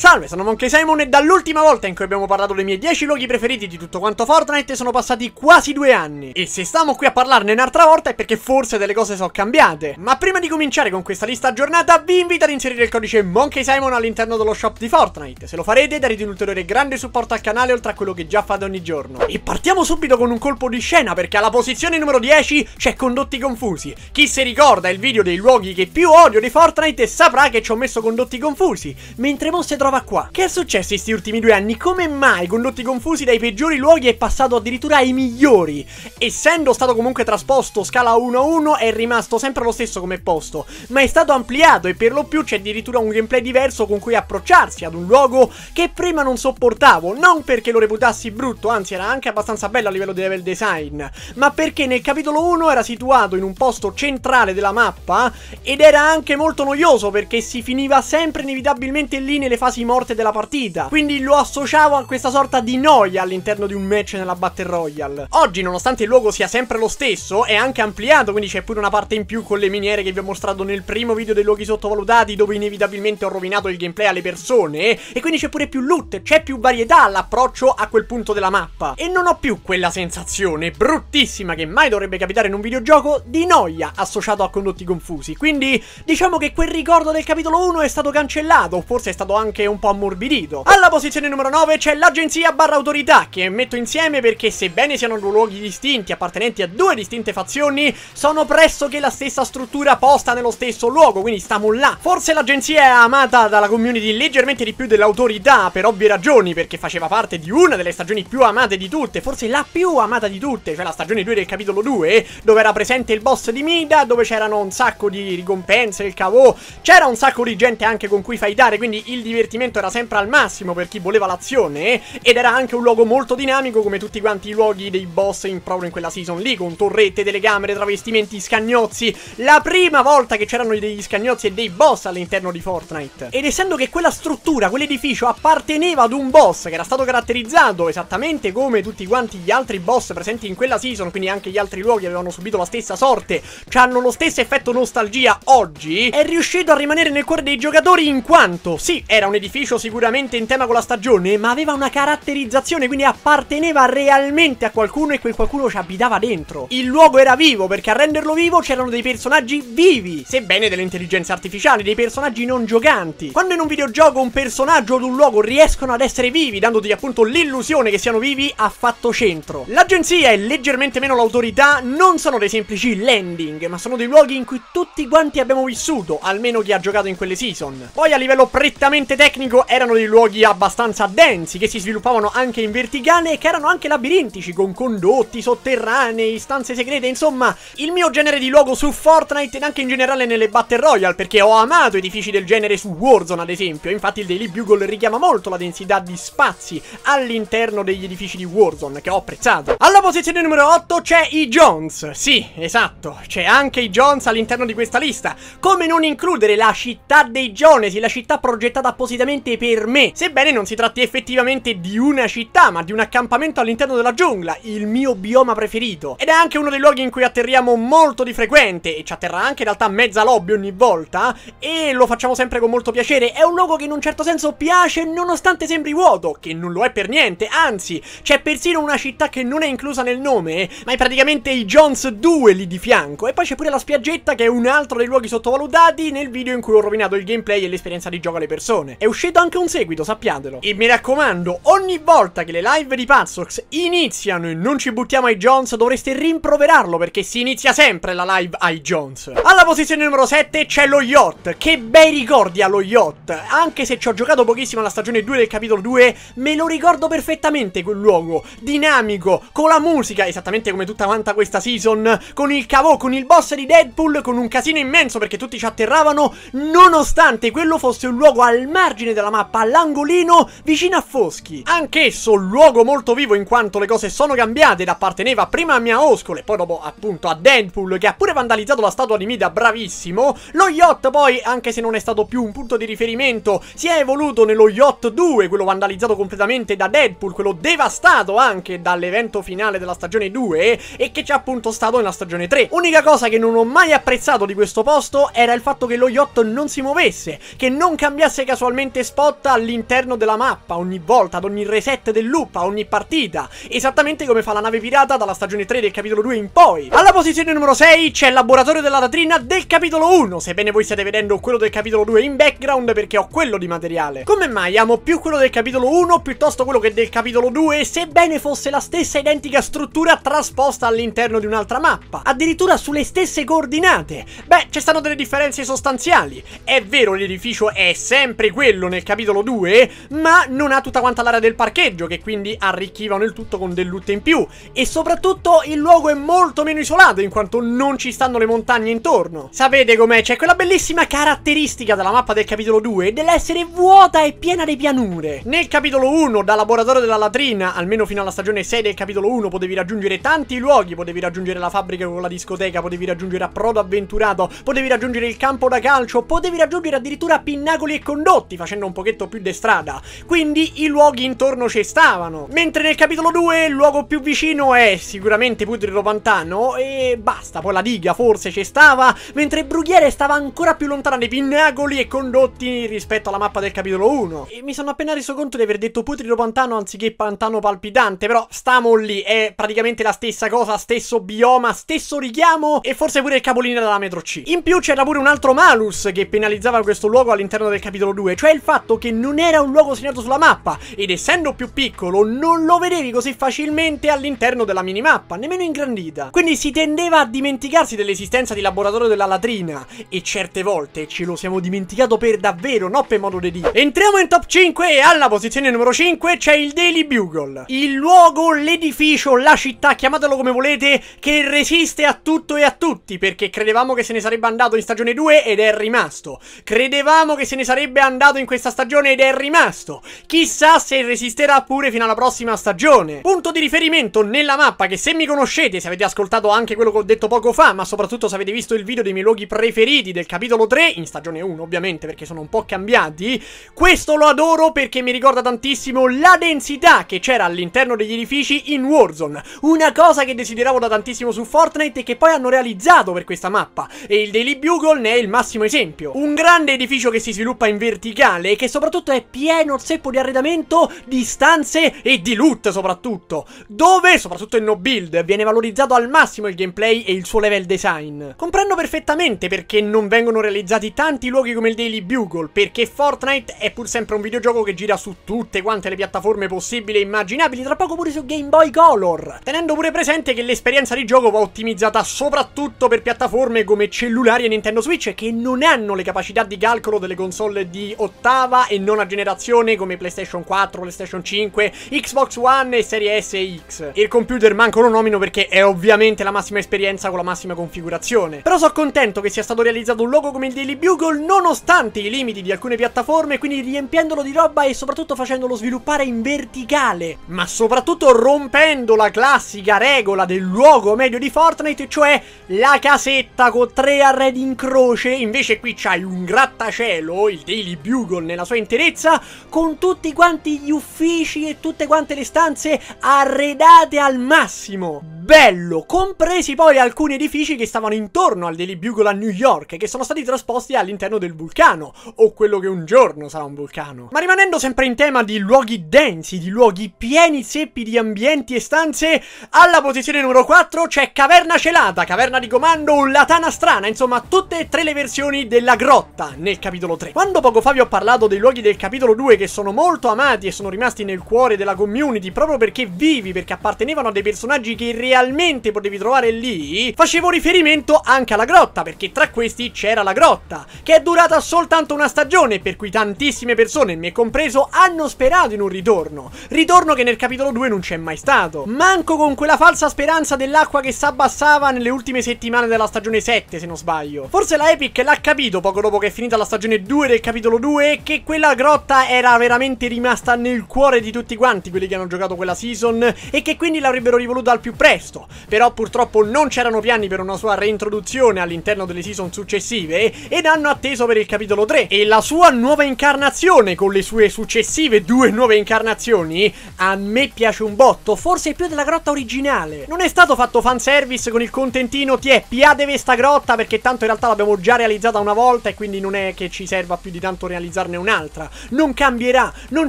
Salve, sono Monkey Simon e dall'ultima volta in cui abbiamo parlato dei miei 10 luoghi preferiti di tutto quanto Fortnite sono passati quasi due anni. E se stiamo qui a parlarne un'altra volta è perché forse delle cose sono cambiate. Ma prima di cominciare con questa lista aggiornata vi invito ad inserire il codice Monkey Simon all'interno dello shop di Fortnite. Se lo farete darete un ulteriore grande supporto al canale oltre a quello che già fate ogni giorno. E partiamo subito con un colpo di scena perché alla posizione numero 10 c'è Condotti Confusi. Chi si ricorda il video dei luoghi che più odio di Fortnite saprà che ci ho messo Condotti Confusi. Mentre mostre se trova qua. Che è successo in questi ultimi due anni? Come mai Condotti Confusi dai peggiori luoghi è passato addirittura ai migliori? Essendo stato comunque trasposto scala 1-1 a è rimasto sempre lo stesso come posto, ma è stato ampliato e per lo più c'è addirittura un gameplay diverso con cui approcciarsi ad un luogo che prima non sopportavo, non perché lo reputassi brutto, anzi era anche abbastanza bello a livello di level design, ma perché nel capitolo 1 era situato in un posto centrale della mappa ed era anche molto noioso perché si finiva sempre inevitabilmente lì nelle fasi quasi morte della partita. Quindi lo associavo a questa sorta di noia all'interno di un match nella Battle Royale. Oggi, nonostante il luogo sia sempre lo stesso, è anche ampliato, quindi c'è pure una parte in più con le miniere che vi ho mostrato nel primo video dei luoghi sottovalutati, dove inevitabilmente ho rovinato il gameplay alle persone, e quindi c'è pure più loot, c'è più varietà all'approccio a quel punto della mappa. E non ho più quella sensazione bruttissima che mai dovrebbe capitare in un videogioco di noia associato a condotti confusi. Quindi diciamo che quel ricordo del capitolo 1 è stato cancellato, forse è stato anche un po' ammorbidito. Alla posizione numero 9 c'è l'agenzia barra autorità, che metto insieme perché sebbene siano due luoghi distinti, appartenenti a due distinte fazioni, sono pressoché la stessa struttura posta nello stesso luogo, quindi stiamo là. Forse l'agenzia è amata dalla community leggermente di più dell'autorità, per ovvie ragioni, perché faceva parte di una delle stagioni più amate di tutte, forse la più amata di tutte, cioè la stagione 2 del capitolo 2, dove era presente il boss di Mida, dove c'erano un sacco di ricompense, il cavò, c'era un sacco di gente anche con cui fai dare, quindi il divertimento divertimento era sempre al massimo per chi voleva l'azione eh? ed era anche un luogo molto dinamico come tutti quanti i luoghi dei boss in, proprio in quella season lì con torrette, telecamere, travestimenti, scagnozzi. La prima volta che c'erano degli scagnozzi e dei boss all'interno di Fortnite. Ed essendo che quella struttura, quell'edificio apparteneva ad un boss che era stato caratterizzato esattamente come tutti quanti gli altri boss presenti in quella season, quindi anche gli altri luoghi avevano subito la stessa sorte, hanno lo stesso effetto nostalgia oggi, è riuscito a rimanere nel cuore dei giocatori in quanto, sì, era un edificio edificio sicuramente in tema con la stagione, ma aveva una caratterizzazione, quindi apparteneva realmente a qualcuno e quel qualcuno ci abitava dentro. Il luogo era vivo, perché a renderlo vivo c'erano dei personaggi vivi, sebbene delle intelligenze artificiali, dei personaggi non giocanti. Quando in un videogioco un personaggio o un luogo riescono ad essere vivi, dandoti appunto l'illusione che siano vivi, ha fatto centro. L'agenzia e leggermente meno l'autorità non sono dei semplici landing, ma sono dei luoghi in cui tutti quanti abbiamo vissuto, almeno chi ha giocato in quelle season. Poi a livello prettamente tecnico, tecnico erano dei luoghi abbastanza densi, che si sviluppavano anche in verticale e che erano anche labirintici, con condotti, sotterranei, stanze segrete, insomma, il mio genere di luogo su Fortnite ed anche in generale nelle Battle Royale, perché ho amato edifici del genere su Warzone, ad esempio. Infatti il Daily Bugle richiama molto la densità di spazi all'interno degli edifici di Warzone, che ho apprezzato. Alla posizione numero 8 c'è i Jones. Sì, esatto, c'è anche i Jones all'interno di questa lista. Come non includere la città dei Jones, la città progettata appositamente decisamente per me, sebbene non si tratti effettivamente di una città, ma di un accampamento all'interno della giungla, il mio bioma preferito. Ed è anche uno dei luoghi in cui atterriamo molto di frequente, e ci atterrà anche in realtà mezza lobby ogni volta, e lo facciamo sempre con molto piacere. È un luogo che in un certo senso piace nonostante sembri vuoto, che non lo è per niente, anzi, c'è persino una città che non è inclusa nel nome, ma è praticamente i Jones 2 lì di fianco. E poi c'è pure la spiaggetta che è un altro dei luoghi sottovalutati nel video in cui ho rovinato il gameplay e l'esperienza di gioco alle persone. È uscito anche un seguito, sappiatelo. E mi raccomando, ogni volta che le live di Pazzox iniziano e non ci buttiamo ai Jones, dovreste rimproverarlo perché si inizia sempre la live ai Jones. Alla posizione numero 7 c'è lo yacht. Che bei ricordi allo yacht. Anche se ci ho giocato pochissimo alla stagione 2 del capitolo 2, me lo ricordo perfettamente quel luogo. Dinamico, con la musica, esattamente come tutta quanta questa season, con il cavò, con il boss di Deadpool, con un casino immenso perché tutti ci atterravano, nonostante quello fosse un luogo al margine margine della mappa, all'angolino vicino a Foschi. Anch'esso un luogo molto vivo in quanto le cose sono cambiate ed apparteneva prima a mia e poi dopo appunto a Deadpool che ha pure vandalizzato la statua di Mida, bravissimo. Lo yacht poi, anche se non è stato più un punto di riferimento, si è evoluto nello yacht 2, quello vandalizzato completamente da Deadpool, quello devastato anche dall'evento finale della stagione 2 e che c'è appunto stato nella stagione 3. Unica cosa che non ho mai apprezzato di questo posto era il fatto che lo yacht non si muovesse, che non cambiasse casualmente differente spot all'interno della mappa, ogni volta, ad ogni reset del loop, a ogni partita, esattamente come fa la nave pirata dalla stagione 3 del capitolo 2 in poi. Alla posizione numero 6 c'è il laboratorio della latrina del capitolo 1, sebbene voi state vedendo quello del capitolo 2 in background perché ho quello di materiale. Come mai amo più quello del capitolo 1 piuttosto quello che del capitolo 2, sebbene fosse la stessa identica struttura trasposta all'interno di un'altra mappa, addirittura sulle stesse coordinate? Beh, ci stanno delle differenze sostanziali. È vero, l'edificio è sempre quello quello nel capitolo 2, ma non ha tutta quanta l'area del parcheggio, che quindi arricchivano il tutto con del loot in più. E soprattutto il luogo è molto meno isolato, in quanto non ci stanno le montagne intorno. Sapete com'è? C'è quella bellissima caratteristica della mappa del capitolo 2 dell'essere vuota e piena di pianure. Nel capitolo 1, da laboratorio della latrina, almeno fino alla stagione 6 del capitolo 1, potevi raggiungere tanti luoghi, potevi raggiungere la fabbrica con la discoteca, potevi raggiungere a Prodo Avventurato, potevi raggiungere il campo da calcio, potevi raggiungere addirittura pinnacoli e condotti, facendo facendo un pochetto più de strada. Quindi i luoghi intorno ci stavano. Mentre nel capitolo 2 il luogo più vicino è sicuramente Pudrido Pantano e basta. Poi la diga forse ci stava, mentre Brughiere stava ancora più lontana dai pinnacoli e condotti rispetto alla mappa del capitolo 1. E mi sono appena reso conto di aver detto Putrido Pantano anziché Pantano Palpitante, però stiamo lì, è praticamente la stessa cosa, stesso bioma, stesso richiamo e forse pure il capolinea della metro C. In più c'era pure un altro malus che penalizzava questo luogo all'interno del capitolo 2, cioè il fatto che non era un luogo segnato sulla mappa ed essendo più piccolo non lo vedevi così facilmente all'interno della minimappa, nemmeno ingrandita. Quindi si tendeva a dimenticarsi dell'esistenza di laboratorio della latrina e certe volte ce lo siamo dimenticato per davvero, no per modo di dire. Entriamo in top 5 e alla posizione numero 5 c'è il Daily Bugle, il luogo, l'edificio, la città, chiamatelo come volete, che resiste a tutto e a tutti perché credevamo che se ne sarebbe andato in stagione 2 ed è rimasto. Credevamo che se ne sarebbe andato in questa stagione ed è rimasto. Chissà se resisterà pure fino alla prossima stagione. Punto di riferimento nella mappa che se mi conoscete, se avete ascoltato anche quello che ho detto poco fa, ma soprattutto se avete visto il video dei miei luoghi preferiti del capitolo 3, in stagione 1 ovviamente perché sono un po' cambiati, questo lo adoro perché mi ricorda tantissimo la densità che c'era all'interno degli edifici in Warzone. Una cosa che desideravo da tantissimo su Fortnite e che poi hanno realizzato per questa mappa. E il Daily Bugle ne è il massimo esempio. Un grande edificio che si sviluppa in verticale mondiale che soprattutto è pieno seppo di arredamento, di stanze e di loot soprattutto, dove, soprattutto in no build, viene valorizzato al massimo il gameplay e il suo level design. Comprendo perfettamente perché non vengono realizzati tanti luoghi come il Daily Bugle, perché Fortnite è pur sempre un videogioco che gira su tutte quante le piattaforme possibili e immaginabili, tra poco pure su Game Boy Color, tenendo pure presente che l'esperienza di gioco va ottimizzata soprattutto per piattaforme come cellulari e Nintendo Switch che non hanno le capacità di calcolo delle console di 80 ottava e nona generazione come PlayStation 4, PlayStation 5, Xbox One e Serie S e X. Il computer manco lo nomino perché è ovviamente la massima esperienza con la massima configurazione. Però sono contento che sia stato realizzato un logo come il Daily Bugle nonostante i limiti di alcune piattaforme, quindi riempiendolo di roba e soprattutto facendolo sviluppare in verticale, ma soprattutto rompendo la classica regola del luogo medio di Fortnite, cioè la casetta con tre arredi in croce, invece qui c'hai un grattacielo, il Daily Bugle Google nella sua interezza con tutti quanti gli uffici e tutte quante le stanze arredate al massimo. Bello, compresi poi alcuni edifici che stavano intorno al Daily Bugle a New York che sono stati trasposti all'interno del vulcano o quello che un giorno sarà un vulcano. Ma rimanendo sempre in tema di luoghi densi, di luoghi pieni zeppi di ambienti e stanze, alla posizione numero 4 c'è Caverna Celata, Caverna di Comando, Latana Strana, insomma tutte e tre le versioni della grotta nel capitolo 3. Quando poco fa vi ho parlato parlato dei luoghi del capitolo 2 che sono molto amati e sono rimasti nel cuore della community proprio perché vivi, perché appartenevano a dei personaggi che realmente potevi trovare lì, facevo riferimento anche alla grotta, perché tra questi c'era la grotta, che è durata soltanto una stagione, per cui tantissime persone, me compreso, hanno sperato in un ritorno. Ritorno che nel capitolo 2 non c'è mai stato. Manco con quella falsa speranza dell'acqua che s'abbassava nelle ultime settimane della stagione 7, se non sbaglio. Forse la Epic l'ha capito poco dopo che è finita la stagione 2 del capitolo 2 e che quella grotta era veramente rimasta nel cuore di tutti quanti quelli che hanno giocato quella season e che quindi l'avrebbero rivoluta al più presto. Però purtroppo non c'erano piani per una sua reintroduzione all'interno delle season successive ed hanno atteso per il capitolo 3 e la sua nuova incarnazione con le sue successive due nuove incarnazioni a me piace un botto, forse più della grotta originale. Non è stato fatto fanservice con il contentino ti è piatevi questa grotta perché tanto in realtà l'abbiamo già realizzata una volta e quindi non è che ci serva più di tanto realizzare realizzarne un'altra. Non cambierà, non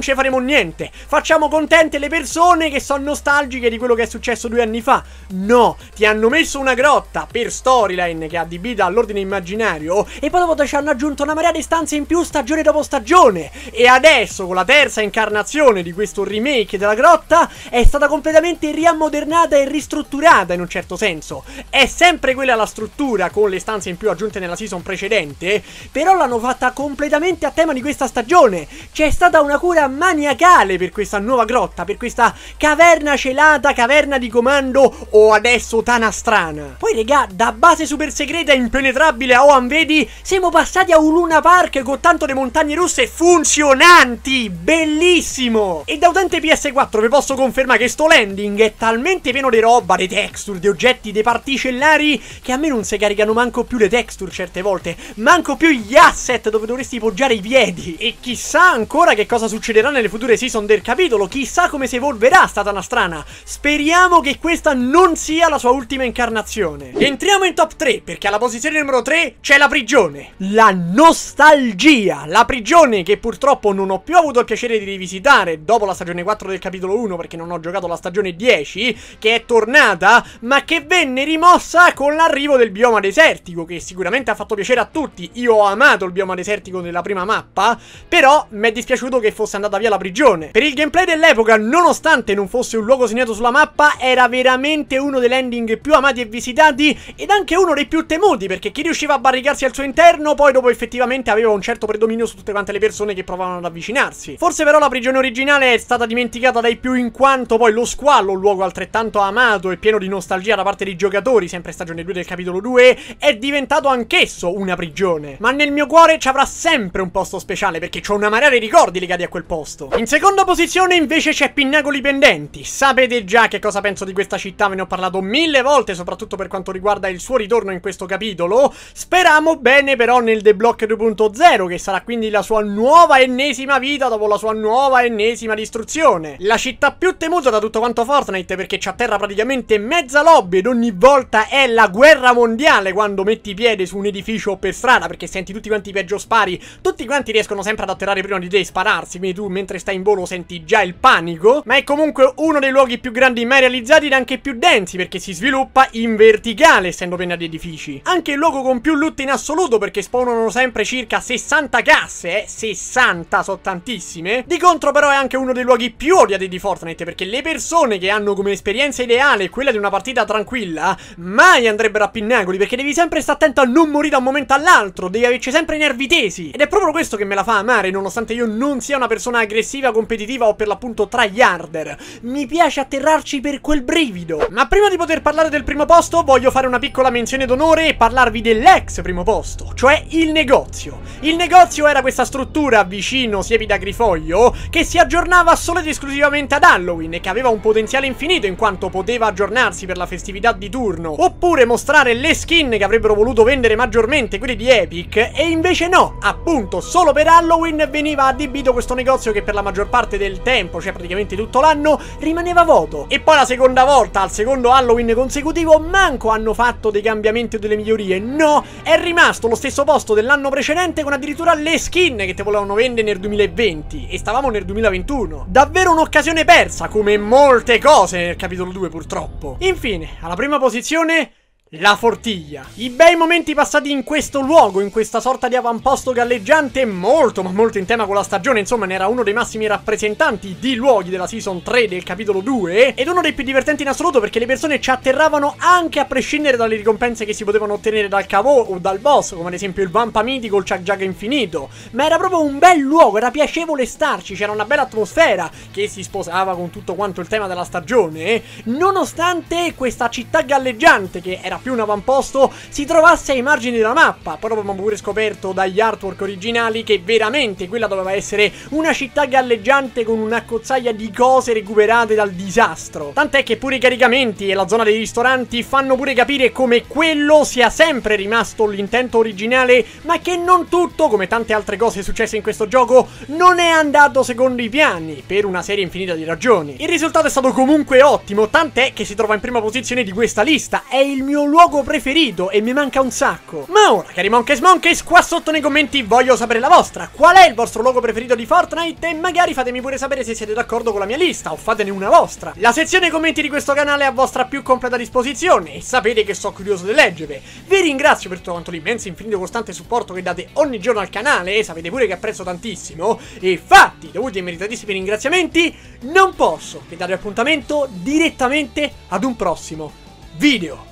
ci faremo niente. Facciamo contente le persone che sono nostalgiche di quello che è successo due anni fa. No, ti hanno messo una grotta per storyline che è adibita all'ordine immaginario e poi dopo ci hanno aggiunto una marea di stanze in più stagione dopo stagione. E adesso con la terza incarnazione di questo remake della grotta è stata completamente riammodernata e ristrutturata in un certo senso. È sempre quella la struttura con le stanze in più aggiunte nella season precedente, però l'hanno fatta completamente a tema di di questa stagione. C'è stata una cura maniacale per questa nuova grotta, per questa caverna celata, caverna di comando o adesso tana strana. Poi regà, da base super segreta impenetrabile a Oan Vedi, siamo passati a un Luna Park con tanto di montagne rosse funzionanti, bellissimo! E da utente PS4 vi posso confermare che sto landing è talmente pieno di roba, di texture, di oggetti, di particellari, che a me non si caricano manco più le texture certe volte, manco più gli asset dove dovresti poggiare i piedi piedi e chissà ancora che cosa succederà nelle future season del capitolo, chissà come si evolverà Satana Strana. Speriamo che questa non sia la sua ultima incarnazione. Entriamo in top 3 perché alla posizione numero 3 c'è la prigione, la nostalgia, la prigione che purtroppo non ho più avuto il piacere di rivisitare dopo la stagione 4 del capitolo 1 perché non ho giocato la stagione 10 che è tornata ma che venne rimossa con l'arrivo del bioma desertico che sicuramente ha fatto piacere a tutti, io ho amato il bioma desertico nella prima mappa mappa, però mi è dispiaciuto che fosse andata via la prigione. Per il gameplay dell'epoca, nonostante non fosse un luogo segnato sulla mappa, era veramente uno dei landing più amati e visitati ed anche uno dei più temuti, perché chi riusciva a barricarsi al suo interno, poi dopo effettivamente aveva un certo predominio su tutte quante le persone che provavano ad avvicinarsi. Forse però la prigione originale è stata dimenticata dai più in quanto poi lo squallo, un luogo altrettanto amato e pieno di nostalgia da parte dei giocatori, sempre stagione 2 del capitolo 2, è diventato anch'esso una prigione. Ma nel mio cuore ci avrà sempre un posto speciale perché ho una marea di ricordi legati a quel posto. In seconda posizione invece c'è Pinnacoli Pendenti. Sapete già che cosa penso di questa città, ve ne ho parlato mille volte, soprattutto per quanto riguarda il suo ritorno in questo capitolo. Speriamo bene però nel The Block 2.0, che sarà quindi la sua nuova ennesima vita dopo la sua nuova ennesima distruzione. La città più temuta da tutto quanto Fortnite perché c'è a terra praticamente mezza lobby ed ogni volta è la guerra mondiale quando metti piede su un edificio o per strada perché senti tutti quanti peggio spari, tutti quanti attacchi riescono sempre ad atterrare prima di te e spararsi, quindi tu mentre stai in volo senti già il panico, ma è comunque uno dei luoghi più grandi mai realizzati ed anche più densi perché si sviluppa in verticale essendo piena di edifici. Anche il luogo con più loot in assoluto perché spawnano sempre circa 60 casse, eh? 60 sono tantissime. Di contro però è anche uno dei luoghi più odiati di Fortnite perché le persone che hanno come esperienza ideale quella di una partita tranquilla mai andrebbero a Pinnacoli perché devi sempre stare attento a non morire da un momento all'altro, devi averci sempre i nervi tesi. Ed è proprio questo che che me la fa amare, nonostante io non sia una persona aggressiva, competitiva o per l'appunto tryharder. Mi piace atterrarci per quel brivido. Ma prima di poter parlare del primo posto, voglio fare una piccola menzione d'onore e parlarvi dell'ex primo posto, cioè il negozio. Il negozio era questa struttura vicino Siepi da Grifoglio che si aggiornava solo ed esclusivamente ad Halloween e che aveva un potenziale infinito in quanto poteva aggiornarsi per la festività di turno, oppure mostrare le skin che avrebbero voluto vendere maggiormente quelle di Epic, e invece no, appunto, solo solo per Halloween veniva adibito questo negozio che per la maggior parte del tempo, cioè praticamente tutto l'anno, rimaneva vuoto. E poi la seconda volta, al secondo Halloween consecutivo, manco hanno fatto dei cambiamenti o delle migliorie. No, è rimasto lo stesso posto dell'anno precedente con addirittura le skin che te volevano vendere nel 2020 e stavamo nel 2021. Davvero un'occasione persa, come molte cose nel capitolo 2 purtroppo. Infine, alla prima posizione la Fortiglia. I bei momenti passati in questo luogo, in questa sorta di avamposto galleggiante, molto ma molto in tema con la stagione, insomma ne era uno dei massimi rappresentanti di luoghi della season 3 del capitolo 2, ed uno dei più divertenti in assoluto perché le persone ci atterravano anche a prescindere dalle ricompense che si potevano ottenere dal cavò o dal boss, come ad esempio il Vampa Mitico o il Chuck Jack Infinito, ma era proprio un bel luogo, era piacevole starci, c'era una bella atmosfera che si sposava con tutto quanto il tema della stagione, nonostante questa città galleggiante che era più un avamposto si trovasse ai margini della mappa. Poi abbiamo pure scoperto dagli artwork originali che veramente quella doveva essere una città galleggiante con una cozzaia di cose recuperate dal disastro. Tant'è che pure i caricamenti e la zona dei ristoranti fanno pure capire come quello sia sempre rimasto l'intento originale, ma che non tutto, come tante altre cose successe in questo gioco, non è andato secondo i piani, per una serie infinita di ragioni. Il risultato è stato comunque ottimo, tant'è che si trova in prima posizione di questa lista, è il mio luogo preferito e mi manca un sacco. Ma ora, cari Monkeys Monkeys, qua sotto nei commenti voglio sapere la vostra. Qual è il vostro luogo preferito di Fortnite? E magari fatemi pure sapere se siete d'accordo con la mia lista o fatene una vostra. La sezione commenti di questo canale è a vostra più completa disposizione e sapete che sono curioso di leggere. Vi ringrazio per tutto quanto l'immenso e infinito costante supporto che date ogni giorno al canale e sapete pure che apprezzo tantissimo. E fatti, dovuti ai meritatissimi ringraziamenti, non posso che dare appuntamento direttamente ad un prossimo video.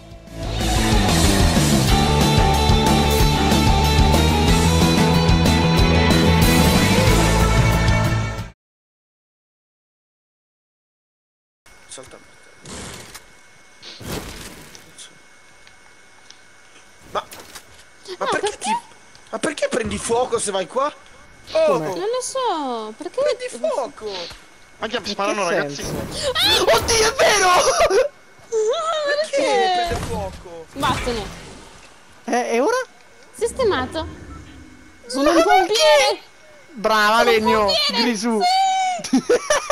saltami. Ma, ma ah, perché, perché, ti... Ma perché prendi fuoco se vai qua? Oh! Non lo so, perché... Prendi fuoco! Ma che sparano ragazzi! Ah, oddio, è vero! Ah, perché, perché prende fuoco? Vattene! Eh, e ora? Sistemato! Sono un pompiere! Brava, Legno! Grisù! Sì!